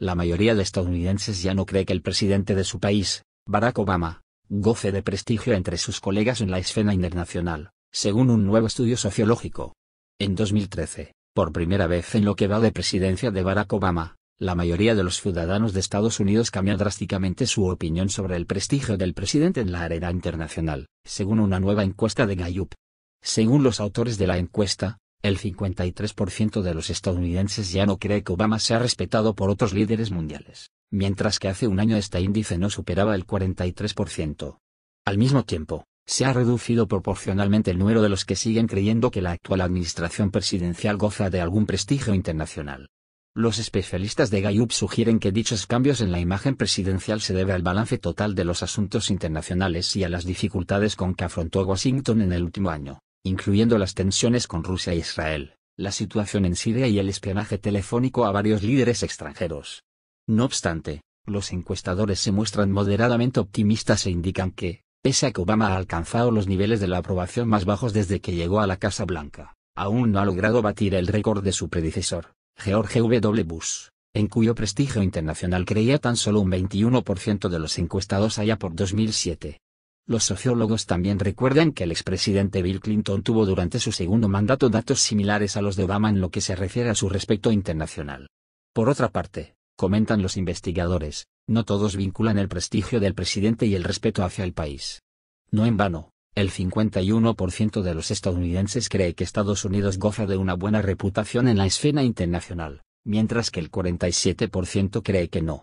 La mayoría de estadounidenses ya no cree que el presidente de su país, Barack Obama, goce de prestigio entre sus colegas en la escena internacional, según un nuevo estudio sociológico. En 2013, por primera vez en lo que va de presidencia de Barack Obama, la mayoría de los ciudadanos de Estados Unidos cambia drásticamente su opinión sobre el prestigio del presidente en la arena internacional, según una nueva encuesta de Gallup. Según los autores de la encuesta, el 53% de los estadounidenses ya no cree que Obama sea respetado por otros líderes mundiales, mientras que hace un año este índice no superaba el 43%. Al mismo tiempo, se ha reducido proporcionalmente el número de los que siguen creyendo que la actual administración presidencial goza de algún prestigio internacional. Los especialistas de Gallup sugieren que dichos cambios en la imagen presidencial se debe al balance total de los asuntos internacionales y a las dificultades con que afrontó Washington en el último año incluyendo las tensiones con Rusia e Israel, la situación en Siria y el espionaje telefónico a varios líderes extranjeros. No obstante, los encuestadores se muestran moderadamente optimistas e indican que, pese a que Obama ha alcanzado los niveles de la aprobación más bajos desde que llegó a la Casa Blanca, aún no ha logrado batir el récord de su predecesor, George W. Bush, en cuyo prestigio internacional creía tan solo un 21% de los encuestados allá por 2007. Los sociólogos también recuerdan que el expresidente Bill Clinton tuvo durante su segundo mandato datos similares a los de Obama en lo que se refiere a su respeto internacional. Por otra parte, comentan los investigadores, no todos vinculan el prestigio del presidente y el respeto hacia el país. No en vano, el 51% de los estadounidenses cree que Estados Unidos goza de una buena reputación en la escena internacional, mientras que el 47% cree que no.